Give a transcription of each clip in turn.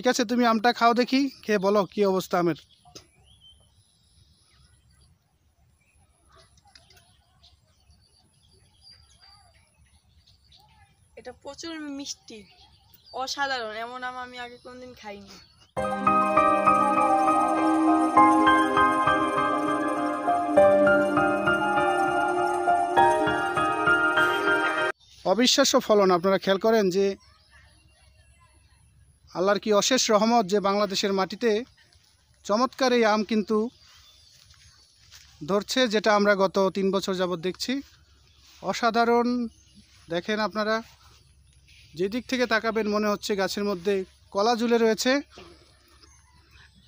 ঠিক আছে তুমি আমটা খাও দেখি খেয়ে বলো কি অবস্থা আমের এটা প্রচুর মিষ্টি অসাধারণ এমন আম আমি আগে কোনদিন খাইনি অবিশ্বাস্য ফলন আপনারা খেয়াল করেন যে আল্লাহর কি অশেষ রহমত যে বাংলাদেশের মাটিতে চমৎকার এই আম কিন্তু ধরছে যেটা আমরা গত তিন বছর যাবৎ দেখছি অসাধারণ দেখেন আপনারা যেদিক থেকে তাকাবেন মনে হচ্ছে গাছের মধ্যে কলা ঝুলে রয়েছে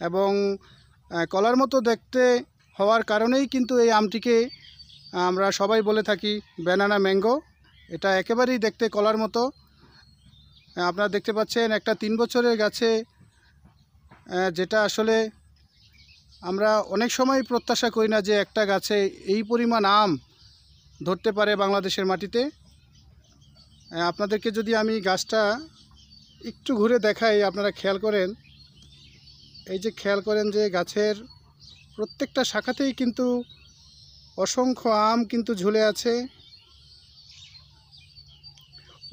এবং কলার মতো দেখতে হওয়ার কারণেই কিন্তু এই আমটিকে আমরা সবাই বলে থাকি ব্যানানা ম্যাঙ্গো এটা একেবারেই দেখতে কলার মতো আপনারা দেখতে পাচ্ছেন একটা তিন বছরের গাছে যেটা আসলে আমরা অনেক সময় প্রত্যাশা করি না যে একটা গাছে এই পরিমাণ আম ধরতে পারে বাংলাদেশের মাটিতে আপনাদেরকে যদি আমি গাছটা একটু ঘুরে দেখাই আপনারা খেয়াল করেন এই যে খেয়াল করেন যে গাছের প্রত্যেকটা শাখাতেই কিন্তু অসংখ্য আম কিন্তু ঝুলে আছে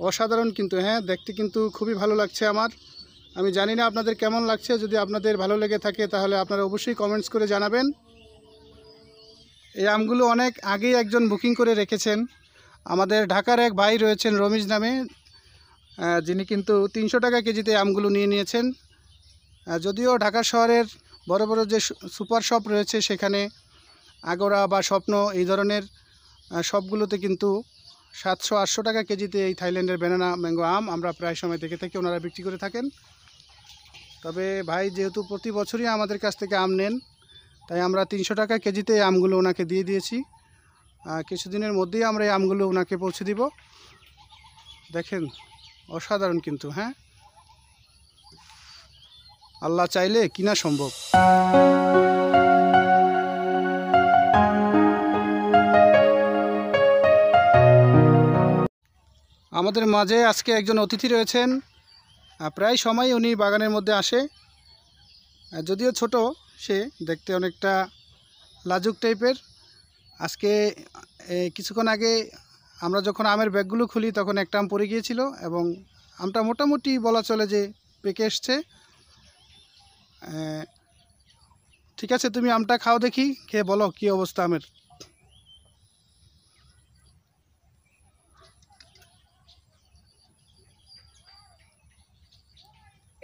অসাধারণ কিন্তু হ্যাঁ দেখতে কিন্তু খুবই ভালো লাগছে আমার আমি জানি না আপনাদের কেমন লাগছে যদি আপনাদের ভালো লেগে থাকে তাহলে আপনারা অবশ্যই কমেন্টস করে জানাবেন এই আমগুলো অনেক আগেই একজন বুকিং করে রেখেছেন আমাদের ঢাকার এক ভাই রয়েছেন রমিজ নামে যিনি কিন্তু তিনশো টাকা কেজিতে আমগুলো নিয়ে নিয়েছেন যদিও ঢাকা শহরের বড় বড় যে সুপার শপ রয়েছে সেখানে আগরা বা স্বপ্ন এই ধরনের সবগুলোতে কিন্তু সাতশো আটশো টাকা কেজিতে এই থাইল্যান্ডের ব্যানানা ম্যাঙ্গো আম আমরা প্রায় সময় দেখে থাকি ওনারা বিক্রি করে থাকেন তবে ভাই যেহেতু প্রতি বছরই আমাদের কাছ থেকে আম নেন তাই আমরা তিনশো টাকা কেজিতে এই আমগুলো ওনাকে দিয়ে দিয়েছি কিছুদিনের মধ্যেই আমরা এই আমগুলো ওনাকে পৌঁছে দিব দেখেন অসাধারণ কিন্তু হ্যাঁ আল্লাহ চাইলে কিনা সম্ভব আমাদের মাঝে আজকে একজন অতিথি রয়েছেন প্রায় সময় উনি বাগানের মধ্যে আসে যদিও ছোট সে দেখতে অনেকটা লাজুক টাইপের আজকে কিছুক্ষণ আগে আমরা যখন আমের ব্যাগগুলো খুলি তখন একটা আম পড়ে গিয়েছিল এবং আমটা মোটামুটি বলা চলে যে পেকে এসছে ঠিক আছে তুমি আমটা খাও দেখি খেয়ে বলো কি অবস্থা আমের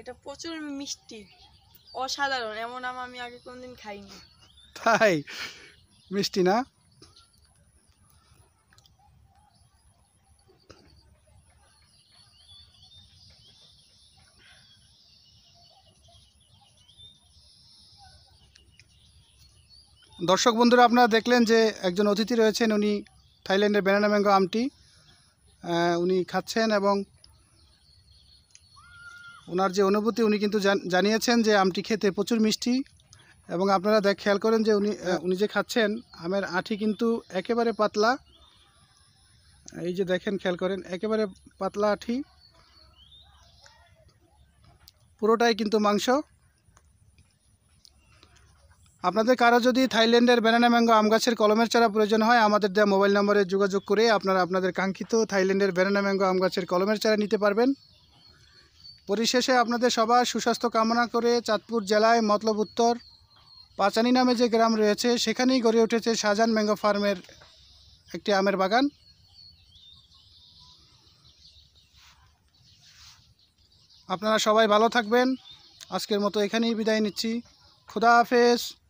এটা প্রচুর মিষ্টি অসাধারণ এমন আম আমি আগে কোনদিন খাইনি তাই মিষ্টি না দর্শক বন্ধুরা আপনারা দেখলেন যে একজন অতিথি রয়েছেন উনি থাইল্যান্ডের ব্যানানা ম্যাঙ্গো আমটি উনি খাচ্ছেন এবং ওনার যে অনুভূতি উনি কিন্তু জানিয়েছেন যে আমটি খেতে প্রচুর মিষ্টি এবং আপনারা দেখ খেয়াল করেন যে উনি উনি যে খাচ্ছেন আমের আঁঠি কিন্তু একেবারে পাতলা এই যে দেখেন খেয়াল করেন একেবারে পাতলা আঁঠি পুরোটাই কিন্তু মাংস আপনাদের কারো যদি থাইল্যান্ডের ব্যানানা ম্যাঙ্গো আম গাছের কলমের চারা প্রয়োজন হয় আমাদের দেওয়া মোবাইল নম্বরে যোগাযোগ করে আপনারা আপনাদের কাঙ্ক্ষিত থাইল্যান্ডের ব্যানানা ম্যাঙ্গো আম গাছের কলমের চারা নিতে পারবেন পরিশেষে আপনাদের সবার সুস্বাস্থ্য কামনা করে চাঁদপুর জেলায় মতলব উত্তর পাচানি নামে যে গ্রাম রয়েছে সেখানেই গড়ে উঠেছে শাহজাহান ম্যাঙ্গো ফার্মের একটি আমের বাগান আপনারা সবাই ভালো থাকবেন আজকের মতো এখানেই বিদায় নিচ্ছি খুদা হাফেজ